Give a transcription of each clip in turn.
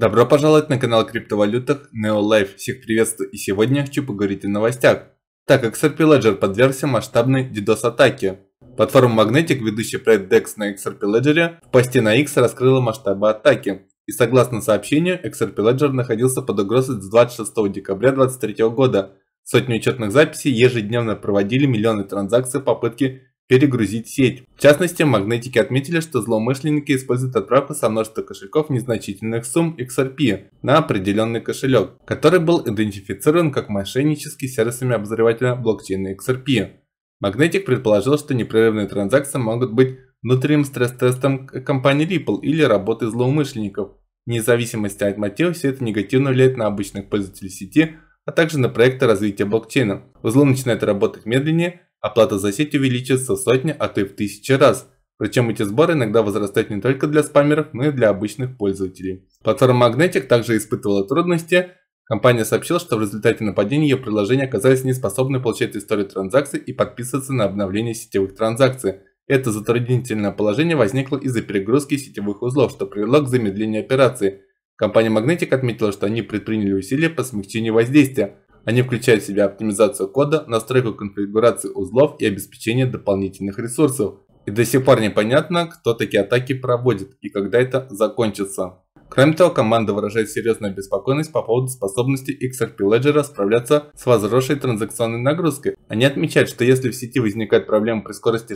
Добро пожаловать на канал о криптовалютах NeoLife. Всех приветствую и сегодня я хочу поговорить о новостях, так как XRP Ledger подвергся масштабной DDoS-атаке. Платформа Magnetic, ведущий проект DEX на XRP Ledger, в посте на X раскрыла масштабы атаки. И согласно сообщению, XRP Ledger находился под угрозой с 26 декабря 2023 года. Сотни учетных записей ежедневно проводили миллионы транзакций попытки перегрузить сеть. В частности, магнетики отметили, что злоумышленники используют отправку со множества кошельков незначительных сумм XRP на определенный кошелек, который был идентифицирован как мошеннический сервисами обозревателя блокчейна XRP. Магнетик предположил, что непрерывные транзакции могут быть внутренним стресс-тестом компании Ripple или работы злоумышленников. Вне зависимости от мотива, все это негативно влияет на обычных пользователей сети, а также на проекты развития блокчейна. Узло начинает работать медленнее, Оплата за сеть увеличится в сотни, а то и в тысячи раз. Причем эти сборы иногда возрастают не только для спамеров, но и для обычных пользователей. Платформа Magnetic также испытывала трудности. Компания сообщила, что в результате нападения ее приложения оказались неспособны получать историю транзакций и подписываться на обновление сетевых транзакций. Это затруднительное положение возникло из-за перегрузки сетевых узлов, что привело к замедлению операции. Компания Magnetic отметила, что они предприняли усилия по смягчению воздействия, они включают в себя оптимизацию кода, настройку конфигурации узлов и обеспечение дополнительных ресурсов. И до сих пор непонятно, кто такие атаки проводит и когда это закончится. Кроме того, команда выражает серьезную обеспокоенность по поводу способности XRP Ledger справляться с возросшей транзакционной нагрузкой. Они отмечают, что если в сети возникает проблема при скорости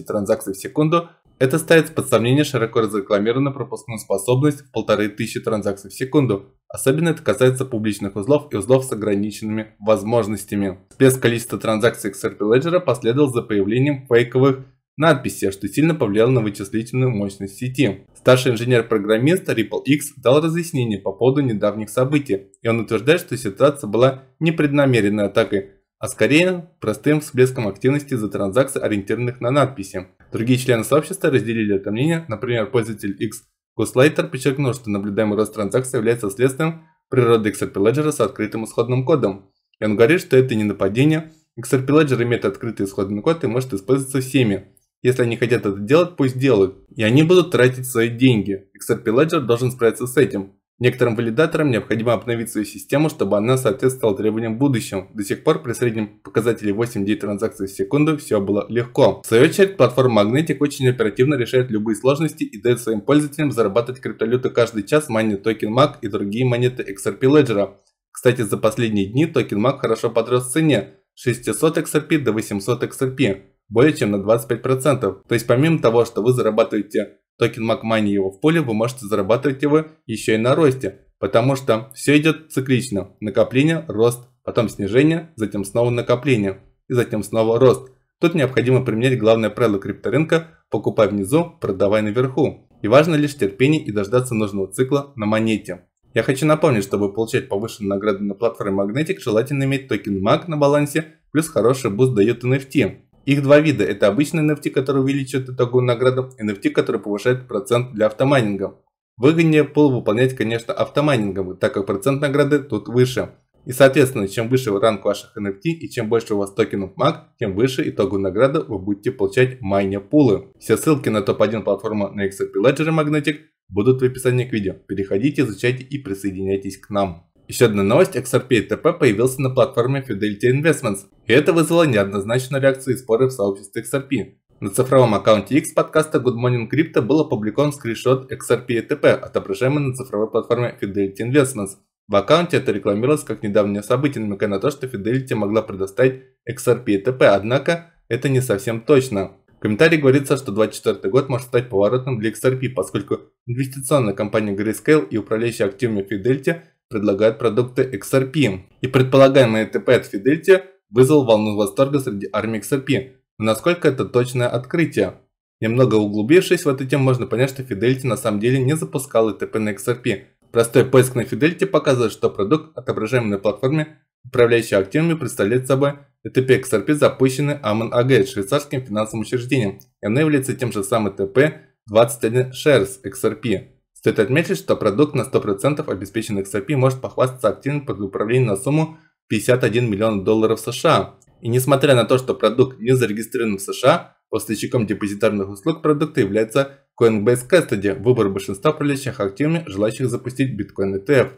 60-70 транзакций в секунду, это ставит под сомнение широко разрекламированную пропускную способность в 1500 транзакций в секунду. Особенно это касается публичных узлов и узлов с ограниченными возможностями. Всплеск количества транзакций XRP Ledger последовал за появлением фейковых надписи, что сильно повлияло на вычислительную мощность сети. Старший инженер-программист Ripple X дал разъяснение по поводу недавних событий, и он утверждает, что ситуация была не преднамеренной атакой, а скорее простым всплеском активности за транзакции, ориентированных на надписи. Другие члены сообщества разделили это мнение, например, пользователь X Гуслайтер подчеркнул, что наблюдаемый рост транзакций является следствием природы XRP Ledger с открытым исходным кодом. И он говорит, что это не нападение. XRP Ledger имеет открытый исходный код и может использоваться всеми. Если они хотят это делать, пусть делают. И они будут тратить свои деньги. XRP Ledger должен справиться с этим. Некоторым валидаторам необходимо обновить свою систему, чтобы она соответствовала требованиям будущего. До сих пор при среднем показателе 8-9 транзакций в секунду все было легко. В свою очередь, платформа Magnetic очень оперативно решает любые сложности и дает своим пользователям зарабатывать криптовалюты каждый час, майнит токен MAC и другие монеты XRP Ledger. Кстати, за последние дни токен MAC хорошо подрос в цене 600 XRP до 800 XRP, более чем на 25%. То есть помимо того, что вы зарабатываете токен MacMoney его в поле, вы можете зарабатывать его еще и на росте, потому что все идет циклично. Накопление, рост, потом снижение, затем снова накопление и затем снова рост. Тут необходимо применять главное правило крипторынка – покупай внизу, продавай наверху. И важно лишь терпение и дождаться нужного цикла на монете. Я хочу напомнить, чтобы получать повышенные награды на платформе Magnetic, желательно иметь токен MAG на балансе, плюс хороший буст дает NFT. Их два вида – это обычный NFT, который увеличивает итоговую награду, и NFT, который повышает процент для автомайнинга. Выгоднее пул выполнять, конечно, автомайнингом, так как процент награды тут выше. И соответственно, чем выше ранг ваших NFT и чем больше у вас токенов MAC, тем выше итоговую награду вы будете получать майня пулы. Все ссылки на топ-1 платформы на XRP Ledger и Magnetic будут в описании к видео. Переходите, изучайте и присоединяйтесь к нам. Еще одна новость, XRP ТП появился на платформе Fidelity Investments, и это вызвало неоднозначную реакцию и споры в сообществе XRP. На цифровом аккаунте X подкаста Good Morning Crypto был опубликован скриншот XRP ТП, отображаемый на цифровой платформе Fidelity Investments. В аккаунте это рекламировалось как недавнее событие, намекая на то, что Fidelity могла предоставить XRP ТП, однако это не совсем точно. В комментарии говорится, что 2024 год может стать поворотным для XRP, поскольку инвестиционная компания Grayscale и управляющая активами Fidelity – предлагают продукты XRP. И предполагаемый ТП от Fidelity вызвал волну восторга среди армии XRP. Но насколько это точное открытие? Немного углубившись в эту тему, можно понять, что Fidelity на самом деле не запускал ТП на XRP. Простой поиск на Fidelity показывает, что продукт, отображаемый на платформе, управляющий активами, представляет собой ИТП XRP, запущенный Amon AG швейцарским финансовым учреждением, и оно является тем же самым ИТП 21 Shares XRP. Стоит отметить, что продукт на 100% обеспеченных XRP может похвастаться активным под управлением на сумму 51 миллион долларов США. И несмотря на то, что продукт не зарегистрирован в США, поставщиком депозитарных услуг продукта является Coinbase Custody, выбор большинства привлеченных активами, желающих запустить биткоин ETF.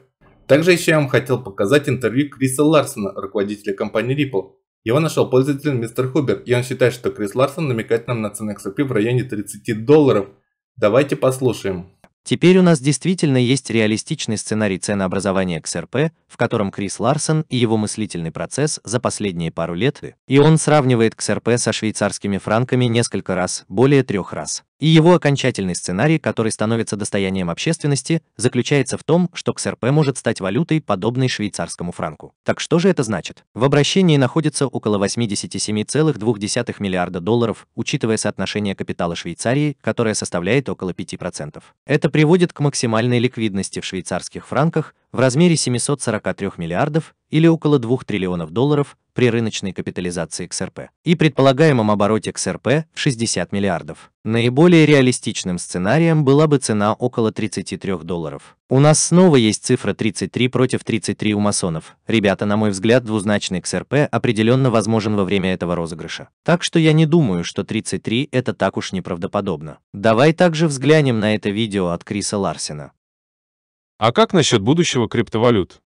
Также еще я вам хотел показать интервью Криса Ларсона, руководителя компании Ripple. Его нашел пользователь мистер Хубер, и он считает, что Крис Ларсон намекает нам на цены XRP в районе 30 долларов. Давайте послушаем. Теперь у нас действительно есть реалистичный сценарий ценообразования XRP, в котором Крис Ларсон и его мыслительный процесс за последние пару лет, и он сравнивает XRP со швейцарскими франками несколько раз, более трех раз. И его окончательный сценарий, который становится достоянием общественности, заключается в том, что КСРП может стать валютой, подобной швейцарскому франку. Так что же это значит? В обращении находится около 87,2 миллиарда долларов, учитывая соотношение капитала Швейцарии, которое составляет около 5%. Это приводит к максимальной ликвидности в швейцарских франках, в размере 743 миллиардов или около 2 триллионов долларов при рыночной капитализации XRP и предполагаемом обороте XRP в 60 миллиардов. Наиболее реалистичным сценарием была бы цена около 33 долларов. У нас снова есть цифра 33 против 33 у масонов. Ребята, на мой взгляд, двузначный XRP определенно возможен во время этого розыгрыша. Так что я не думаю, что 33 это так уж неправдоподобно. Давай также взглянем на это видео от Криса Ларсена. А как насчет будущего криптовалют?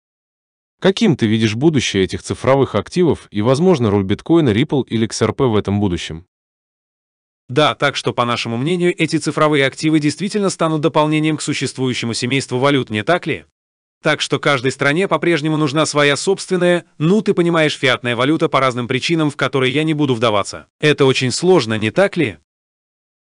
Каким ты видишь будущее этих цифровых активов и, возможно, роль биткоина, Ripple или XRP в этом будущем? Да, так что, по нашему мнению, эти цифровые активы действительно станут дополнением к существующему семейству валют, не так ли? Так что каждой стране по-прежнему нужна своя собственная, ну ты понимаешь, фиатная валюта по разным причинам, в которые я не буду вдаваться. Это очень сложно, не так ли?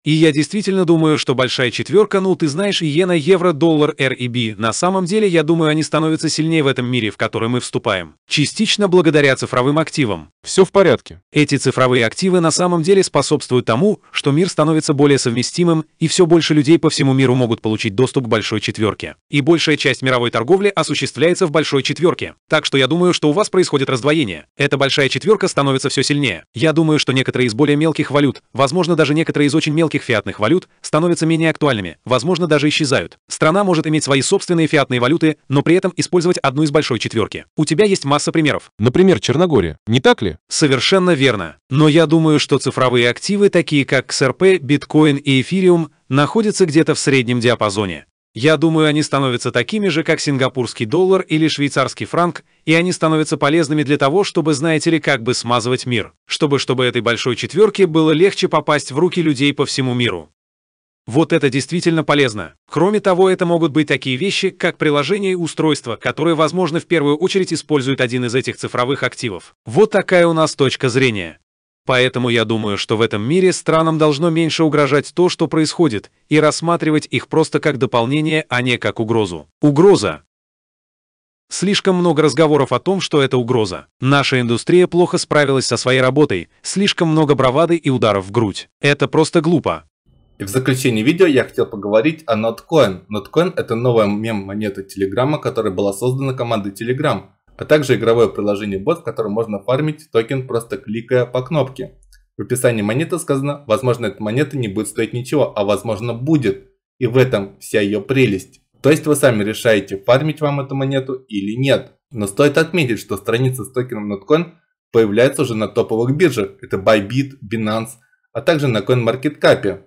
И я действительно думаю, что большая четверка, ну ты знаешь, иена, евро, доллар, Р и Б, На самом деле, я думаю, они становятся сильнее в этом мире, в который мы вступаем. Частично благодаря цифровым активам. Все в порядке. Эти цифровые активы на самом деле способствуют тому, что мир становится более совместимым, и все больше людей по всему миру могут получить доступ к большой четверке. И большая часть мировой торговли осуществляется в большой четверке. Так что я думаю, что у вас происходит раздвоение. Эта большая четверка становится все сильнее. Я думаю, что некоторые из более мелких валют, возможно даже некоторые из очень мелких фиатных валют, становятся менее актуальными, возможно даже исчезают. Страна может иметь свои собственные фиатные валюты, но при этом использовать одну из большой четверки. У тебя есть масса примеров. Например, Черногория. Не так ли? Совершенно верно. Но я думаю, что цифровые активы, такие как XRP, биткоин и эфириум, находятся где-то в среднем диапазоне. Я думаю, они становятся такими же, как сингапурский доллар или швейцарский франк, и они становятся полезными для того, чтобы, знаете ли, как бы смазывать мир, чтобы чтобы этой большой четверке было легче попасть в руки людей по всему миру. Вот это действительно полезно. Кроме того, это могут быть такие вещи, как приложения и устройства, которые, возможно, в первую очередь используют один из этих цифровых активов. Вот такая у нас точка зрения. Поэтому я думаю, что в этом мире странам должно меньше угрожать то, что происходит, и рассматривать их просто как дополнение, а не как угрозу. Угроза. Слишком много разговоров о том, что это угроза. Наша индустрия плохо справилась со своей работой, слишком много бравады и ударов в грудь. Это просто глупо. И в заключение видео я хотел поговорить о Notcoin. Notcoin это новая мем-монета Телеграма, которая была создана командой Telegram, а также игровое приложение бот, в котором можно фармить токен, просто кликая по кнопке. В описании монеты сказано, возможно, эта монета не будет стоить ничего, а возможно будет. И в этом вся ее прелесть. То есть вы сами решаете, фармить вам эту монету или нет. Но стоит отметить, что страница с токеном Notcoin появляется уже на топовых биржах. Это Bybit, Binance, а также на CoinMarketCap.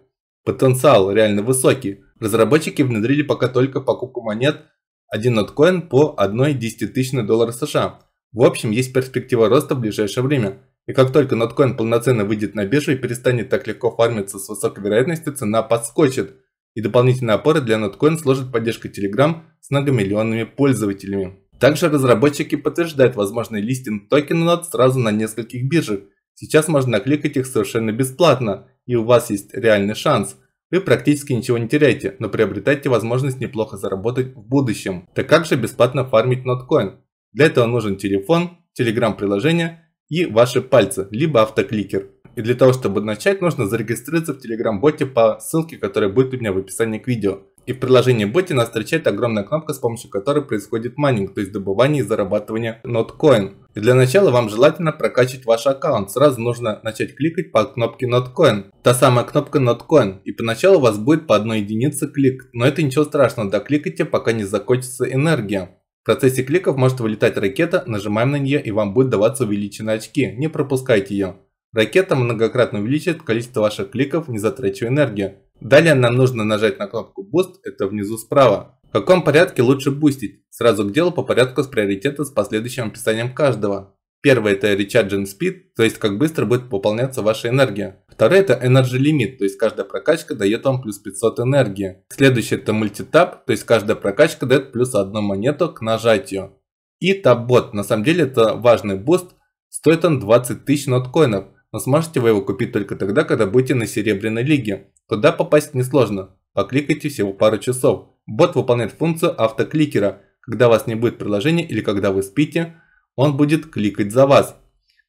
Потенциал реально высокий. Разработчики внедрили пока только покупку монет 1 ноткоин по 1 десятитысячной доллара США. В общем, есть перспектива роста в ближайшее время. И как только ноткоин полноценно выйдет на биржу и перестанет так легко фармиться с высокой вероятностью, цена подскочит. И дополнительные опоры для ноткоин сложит поддержка Telegram с многомиллионными пользователями. Также разработчики подтверждают возможный листинг токена нот сразу на нескольких биржах, Сейчас можно накликать их совершенно бесплатно, и у вас есть реальный шанс. Вы практически ничего не теряете, но приобретаете возможность неплохо заработать в будущем. Так как же бесплатно фармить ноткоин? Для этого нужен телефон, телеграм-приложение и ваши пальцы, либо автокликер. И для того, чтобы начать, нужно зарегистрироваться в телеграм-боте по ссылке, которая будет у меня в описании к видео. И в приложении Botti нас встречает огромная кнопка, с помощью которой происходит майнинг, то есть добывание и зарабатывание NotCoin. И для начала вам желательно прокачать ваш аккаунт. Сразу нужно начать кликать по кнопке NotCoin. Та самая кнопка NotCoin. И поначалу у вас будет по одной единице клик. Но это ничего страшного, докликайте, пока не закончится энергия. В процессе кликов может вылетать ракета, нажимаем на нее и вам будет даваться увеличенные очки. Не пропускайте ее. Ракета многократно увеличивает количество ваших кликов, не затрачивая энергию. Далее нам нужно нажать на кнопку Boost, это внизу справа. В каком порядке лучше бустить? Сразу к делу по порядку с приоритета с последующим описанием каждого. Первое это Recharging Speed, то есть как быстро будет пополняться ваша энергия. Второе это Energy Limit, то есть каждая прокачка дает вам плюс 500 энергии. Следующее это Multitap, то есть каждая прокачка дает плюс одну монету к нажатию. И Таббот, на самом деле это важный буст, стоит он 20 тысяч ноткоинов, но сможете вы его купить только тогда, когда будете на Серебряной Лиге. Туда попасть несложно. Покликайте всего пару часов. Бот выполняет функцию автокликера. Когда у вас не будет приложения или когда вы спите, он будет кликать за вас.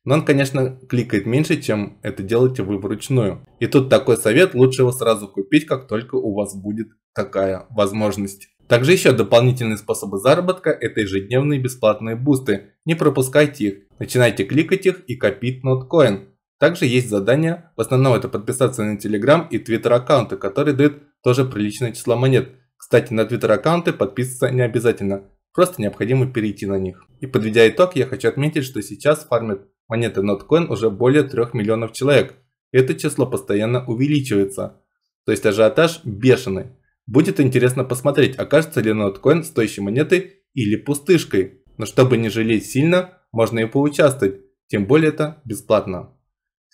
Но он, конечно, кликает меньше, чем это делаете вы вручную. И тут такой совет, лучше его сразу купить, как только у вас будет такая возможность. Также еще дополнительные способы заработка – это ежедневные бесплатные бусты. Не пропускайте их. Начинайте кликать их и копить ноткоин. Также есть задания, в основном это подписаться на Telegram и Twitter аккаунты, которые дают тоже приличное число монет. Кстати, на Twitter аккаунты подписываться не обязательно, просто необходимо перейти на них. И подведя итог, я хочу отметить, что сейчас фармит монеты Notcoin уже более 3 миллионов человек. И это число постоянно увеличивается. То есть ажиотаж бешеный. Будет интересно посмотреть, окажется ли Notcoin стоящей монетой или пустышкой. Но чтобы не жалеть сильно, можно и поучаствовать, тем более это бесплатно.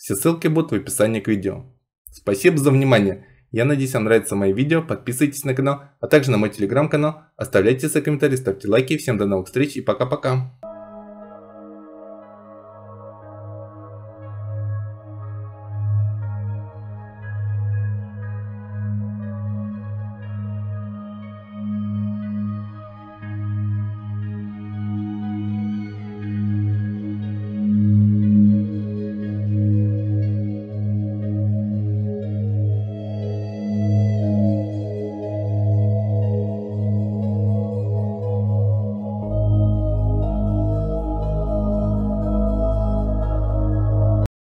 Все ссылки будут в описании к видео. Спасибо за внимание. Я надеюсь, вам нравится мое видео. Подписывайтесь на канал, а также на мой телеграм-канал. Оставляйте свои комментарии, ставьте лайки. Всем до новых встреч и пока-пока.